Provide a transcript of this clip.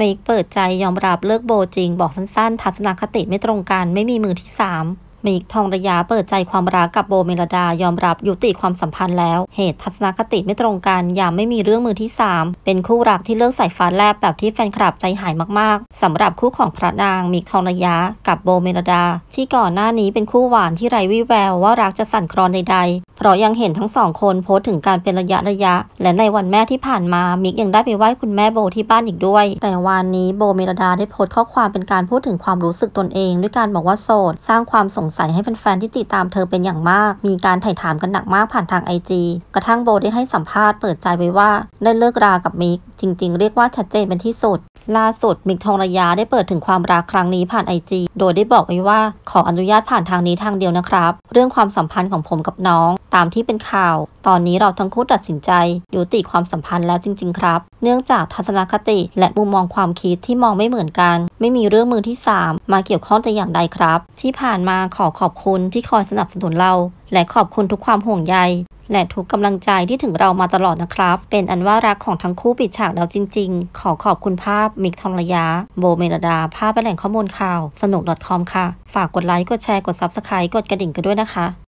เมกเปิดใจยอมรับเลิกโบจริง บอกสั้นๆ ทัศนคติไม่ตรงกัน ไม่มีมือที่สามมิกทองระยะเปิดใจความรักกับโบเมลดายอมรับยุติความสัมพันธ์แล้ว เหตุทัศนคติไม่ตรงกันอย่าไม่มีเรื่องมือที่ 3 เป็นคู่รักที่เลิกสายฟ้าแลบแบบที่แฟนคลับใจหายมากๆ สำหรับคู่ของพระนางมิกทองระยะกับโบเมลดา ที่ก่อนหน้านี้เป็นคู่หวานที่ไร้วิแววว่ารักจะสั่นคลอนใดๆเพราะยังเห็นทั้งสองคนโพสต์ถึงการเป็นระยะระยะ และในวันแม่ที่ผ่านมามิกยังได้ไปไหว้คุณแม่โบที่บ้านอีกด้วย แต่วันนี้โบเมลดาได้โพสต์ข้อความเป็นการพูดถึงความรู้สึกตนเองด้วยการบอกว่าโสดสร้างความสงงสัยให้แฟนๆที่ติดตามเธอเป็นอย่างมาก มีการไถ่ถามกันหนักมากผ่านทางไอจีกระทั่งโบได้ให้สัมภาษณ์เปิดใจไว้ว่าได้เลิกรากับมิกจริงๆ เรียกว่าชัดเจนเป็นที่สุดล่าสุดมิกทองระยะได้เปิดถึงความรักครั้งนี้ผ่านไอจีโดยได้บอกไว้ว่าขออนุญาตผ่านทางนี้ทางเดียวนะครับ เรื่องความสัมพันธ์ของผมกับน้องตามที่เป็นข่าว ตอนนี้เราทั้งคู่ตัดสินใจยุติความสัมพันธ์แล้วจริง ๆ ครับ เนื่องจากทัศนคติและมุมมองความคิดที่มองไม่เหมือนกัน ไม่มีเรื่องมือที่ 3 มาเกี่ยวข้องแต่อย่างใดครับ ที่ผ่านมาขอขอบคุณที่คอยสนับสนุนเรา และขอบคุณทุกความห่วงใยและทุกกำลังใจที่ถึงเรามาตลอดนะครับ เป็นอันว่ารักของทั้งคู่ปิดฉากแล้วจริง ๆ ขอขอบคุณภาพมิกทองระยะโบเมรดา ภาพแหล่งข้อมูลข่าว สนุก .com ค่ะ ฝากกดไลค์ กดแชร์ กดซับสไคร b e กดกระดิ่งกันด้วยนะคะ